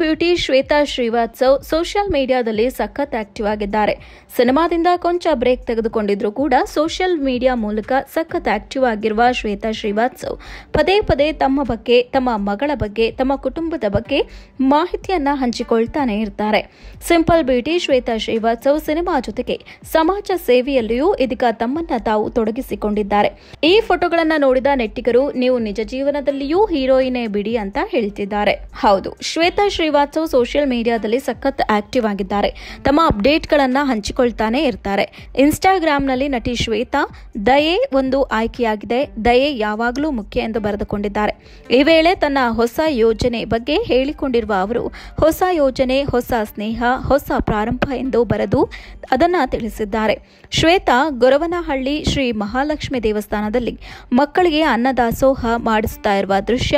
beauty Shweta Srivastav social ಮೀಡಿಯಾದಲ್ಲಿ ಸಖತ್ active ಆಗಿದ್ದಾರೆ ಸಿನಿಮಾದಿಂದ ಕೊಂಚ ಬ್ರೇಕ್ ತೆಗೆದುಕೊಂಡಿದ್ರು ಕೂಡ ಸೋಷಿಯಲ್ ಮೀಡಿಯಾ ಮೂಲಕ ಸಖತ್ ಆಕ್ಟಿವ್ ಆಗಿರುವ ಶ್ವೇತಾ ಶ್ರೀವಾತ್ಸವ್ ಪದೇ ಪದೇ ತಮ್ಮ ಬಗ್ಗೆ ತಮ್ಮ ಮಗಳ ಬಗ್ಗೆ ತಮ್ಮ ಕುಟುಂಬದ ಬಗ್ಗೆ ಮಾಹಿತಿಯನ್ನ ಹಂಚಿಕೊಳ್ತಾನೆ ಇರ್ತಾರೆ simple beauty Shweta Srivastav cinema ಜೊತೆಗೆ ಸಮಾಜ ಸೇವೆಯಲ್ಲಿಯೂ ಇದೀಗ ತಮ್ಮನ್ನ ತಾವು ತೊಡಗಿಸಿಕೊಂಡಿದ್ದಾರೆ ಈ ಫೋಟೋಗಳನ್ನ ನೋಡಿದ ನೆಟ್ಟಿಗರು ನೀವು ನಿಜ ಜೀವನದಲ್ಲಿಯೂ ಹೀರೋಯಿನೇ ಬಿಡಿ ಅಂತ ಹೇಳ್ತಿದ್ದಾರೆ ಹೌದು ಶ್ವೇತಾ ಶ್ರೀ ಶ್ರೀವಾತ್ಸವ್ ಸೋಷಿಯಲ್ ಮೀಡಿಯಾದಲ್ಲಿ ಸಖತ್ ಆಕ್ಟಿವ್ ಆಗಿದ್ದಾರೆ ತಮ್ಮ ಅಪ್ಡೇಟ್ಗಳನ್ನು ಹಂಚಿಕೊಳ್ತಾನೆ ಇರ್ತಾರೆ ನಲ್ಲಿ ನಟಿ ಶ್ವೇತಾ ದಯೆ ಒಂದು ಆಯ್ಕೆಯಾಗಿದೆ ದಯೆ ಯಾವಾಗಲೂ ಮುಖ್ಯ ಎಂದು ಬರೆದುಕೊಂಡಿದ್ದಾರೆ ಈ ವೇಳೆ ತನ್ನ ಹೊಸ ಯೋಜನೆ ಬಗ್ಗೆ ಹೇಳಿಕೊಂಡಿರುವ ಅವರು ಹೊಸ ಯೋಜನೆ ಹೊಸ ಸ್ನೇಹ ಹೊಸ ಪ್ರಾರಂಭ ಎಂದು ಬರೆದು ಅದನ್ನ ತಿಳಿಸಿದ್ದಾರೆ ಶ್ವೇತಾ ಗೊರವನಹಳ್ಳಿ ಶ್ರೀ ಮಹಾಲಕ್ಷ್ಮಿ ದೇವಸ್ಥಾನದಲ್ಲಿ ಮಕ್ಕಳಿಗೆ ಅನ್ನದಾಸೋಹ ಮಾಡಿಸುತ್ತಾ ಇರುವ ದೃಶ್ಯ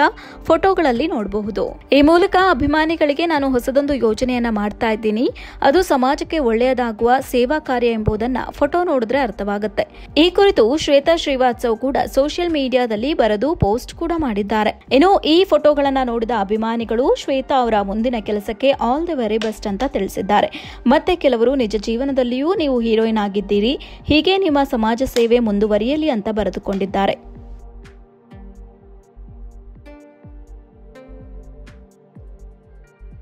ಫೋಟೋಗಳಲ್ಲಿ ನೋಡಬಹುದು ಈ ಮೂಲಕ ಅಭಿಮಾನಿಗಳು ವಿದ್ಯಾರ್ಥಿಗಳಿಗೆ ನಾನು ಹೊಸದೊಂದು ಯೋಜನೆಯನ್ನ ಮಾಡ್ತಾ ಇದ್ದೀನಿ ಅದು ಸಮಾಜಕ್ಕೆ ಒಳ್ಳೆಯದಾಗುವ ಸೇವಾ ಕಾರ್ಯ ಎಂಬುದನ್ನ ಫೋಟೋ ನೋಡಿದ್ರೆ ಅರ್ಥವಾಗುತ್ತೆ ಈ ಕುರಿತು ಶ್ವೇತಾ ಶ್ರೀವಾತ್ಸವ್ ಕೂಡ ಸೋಷಿಯಲ್ ಮೀಡಿಯಾದಲ್ಲಿ ಬರೆದು ಪೋಸ್ಟ್ ಕೂಡ ಮಾಡಿದ್ದಾರೆ ಇನ್ನು ಈ ಫೋಟೋಗಳನ್ನು ನೋಡಿದ ಅಭಿಮಾನಿಗಳು ಶ್ವೇತಾ ಅವರ ಮುಂದಿನ ಕೆಲಸಕ್ಕೆ ಆಲ್ ದಿ ವೆರಿ ಬೆಸ್ಟ್ ಅಂತ ತಿಳಿಸಿದ್ದಾರೆ ಮತ್ತೆ ಕೆಲವರು ನಿಜ ಜೀವನದಲ್ಲಿಯೂ ನೀವು ಹೀರೋಯಿನ್ ಆಗಿದ್ದೀರಿ ಹೀಗೆ ನಿಮ್ಮ ಸಮಾಜ ಸೇವೆ ಮುಂದುವರಿಯಲಿ ಅಂತ ಬರೆದುಕೊಂಡಿದ್ದಾರೆ